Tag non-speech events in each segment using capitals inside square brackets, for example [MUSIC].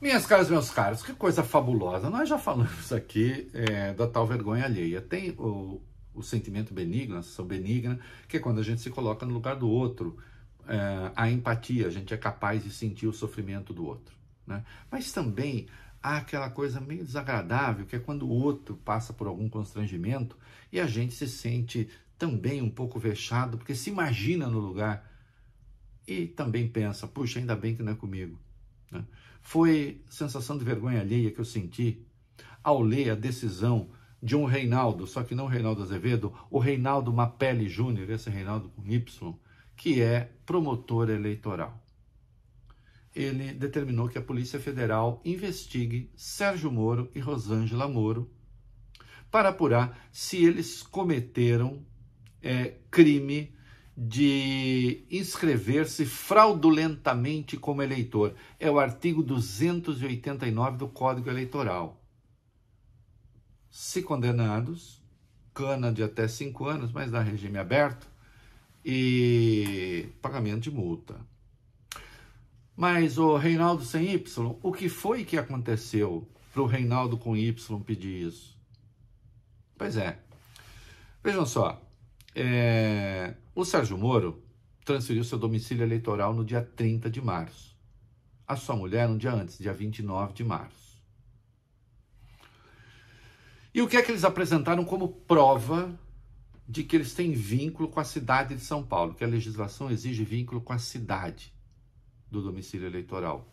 Minhas caras, meus caros, que coisa fabulosa. Nós já falamos aqui é, da tal vergonha alheia. Tem o, o sentimento benigno, a sensação benigna, que é quando a gente se coloca no lugar do outro. É, a empatia, a gente é capaz de sentir o sofrimento do outro. Né? Mas também há aquela coisa meio desagradável, que é quando o outro passa por algum constrangimento e a gente se sente também um pouco vexado, porque se imagina no lugar e também pensa, puxa, ainda bem que não é comigo. Né? foi sensação de vergonha alheia que eu senti ao ler a decisão de um Reinaldo, só que não Reinaldo Azevedo, o Reinaldo Mapelli Júnior, esse Reinaldo com Y, que é promotor eleitoral. Ele determinou que a Polícia Federal investigue Sérgio Moro e Rosângela Moro para apurar se eles cometeram é, crime de inscrever-se fraudulentamente como eleitor. É o artigo 289 do Código Eleitoral. Se condenados, cana de até cinco anos, mas dá regime aberto, e pagamento de multa. Mas o Reinaldo sem Y, o que foi que aconteceu para o Reinaldo com Y pedir isso? Pois é. Vejam só, é, o Sérgio Moro transferiu seu domicílio eleitoral no dia 30 de março. A sua mulher no dia antes, dia 29 de março. E o que é que eles apresentaram como prova de que eles têm vínculo com a cidade de São Paulo? Que a legislação exige vínculo com a cidade do domicílio eleitoral.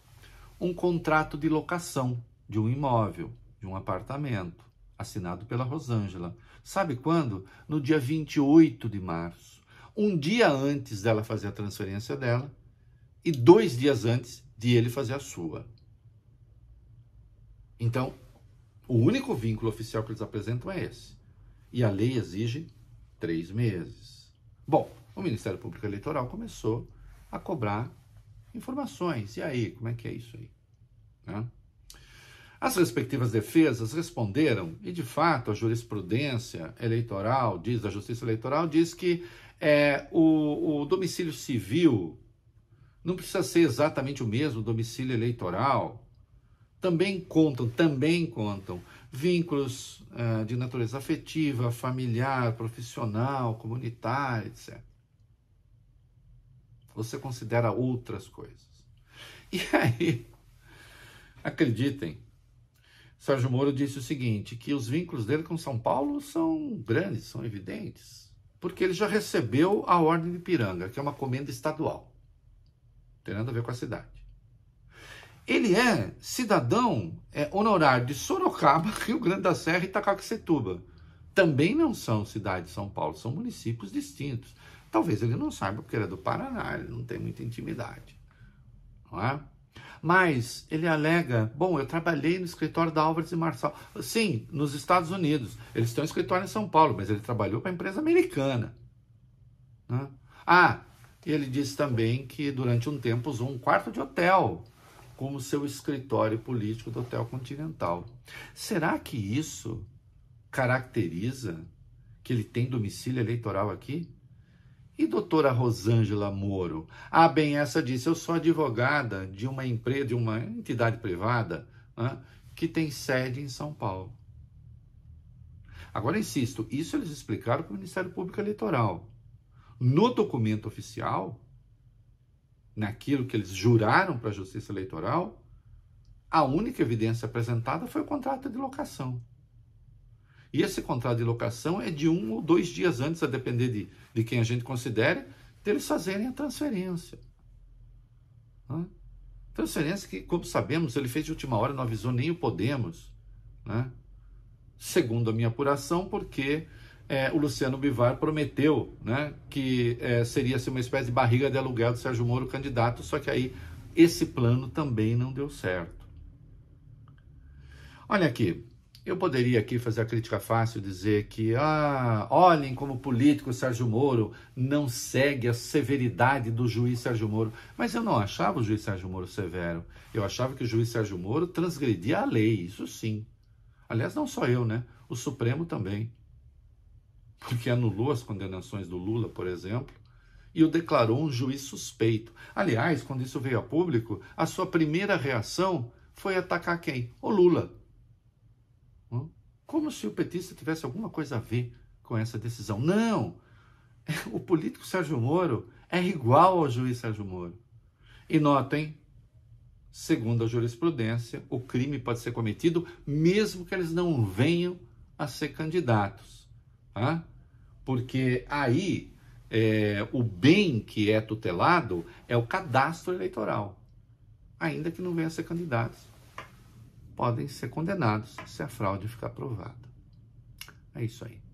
Um contrato de locação de um imóvel, de um apartamento assinado pela Rosângela. Sabe quando? No dia 28 de março, um dia antes dela fazer a transferência dela e dois dias antes de ele fazer a sua. Então, o único vínculo oficial que eles apresentam é esse. E a lei exige três meses. Bom, o Ministério Público Eleitoral começou a cobrar informações. E aí, como é que é isso aí? Né? As respectivas defesas responderam, e de fato a jurisprudência eleitoral diz, a justiça eleitoral diz que é, o, o domicílio civil não precisa ser exatamente o mesmo domicílio eleitoral. Também contam, também contam vínculos uh, de natureza afetiva, familiar, profissional, comunitária, etc. Você considera outras coisas. E aí, acreditem, Sérgio Moro disse o seguinte: que os vínculos dele com São Paulo são grandes, são evidentes, porque ele já recebeu a Ordem de Piranga, que é uma comenda estadual. Não tem nada a ver com a cidade. Ele é cidadão é, honorário de Sorocaba, [LAUGHS] Rio Grande da Serra e Itacaquecetuba. Também não são cidades de São Paulo, são municípios distintos. Talvez ele não saiba porque ele é do Paraná, ele não tem muita intimidade. Não é? Mas ele alega: bom, eu trabalhei no escritório da Álvares e Marçal. Sim, nos Estados Unidos. Eles têm um escritório em São Paulo, mas ele trabalhou para a empresa americana. Né? Ah, e ele disse também que durante um tempo usou um quarto de hotel como seu escritório político do Hotel Continental. Será que isso caracteriza que ele tem domicílio eleitoral aqui? E doutora Rosângela Moro? Ah, bem, essa disse: eu sou advogada de uma empresa, de uma entidade privada né, que tem sede em São Paulo. Agora, insisto, isso eles explicaram para o Ministério Público Eleitoral. No documento oficial, naquilo que eles juraram para a Justiça Eleitoral, a única evidência apresentada foi o contrato de locação. E esse contrato de locação é de um ou dois dias antes, a depender de, de quem a gente considere, deles fazerem a transferência. Né? Transferência que, como sabemos, ele fez de última hora, não avisou nem o Podemos. Né? Segundo a minha apuração, porque é, o Luciano Bivar prometeu né, que é, seria assim, uma espécie de barriga de aluguel do Sérgio Moro candidato, só que aí esse plano também não deu certo. Olha aqui, eu poderia aqui fazer a crítica fácil, dizer que, ah, olhem como o político Sérgio Moro não segue a severidade do juiz Sérgio Moro. Mas eu não achava o juiz Sérgio Moro severo. Eu achava que o juiz Sérgio Moro transgredia a lei, isso sim. Aliás, não só eu, né? O Supremo também. Porque anulou as condenações do Lula, por exemplo, e o declarou um juiz suspeito. Aliás, quando isso veio a público, a sua primeira reação foi atacar quem? O Lula como se o petista tivesse alguma coisa a ver com essa decisão. Não! O político Sérgio Moro é igual ao juiz Sérgio Moro. E notem, segundo a jurisprudência, o crime pode ser cometido mesmo que eles não venham a ser candidatos. Tá? Porque aí é, o bem que é tutelado é o cadastro eleitoral, ainda que não venha a ser candidatos podem ser condenados se a fraude ficar provada. É isso aí.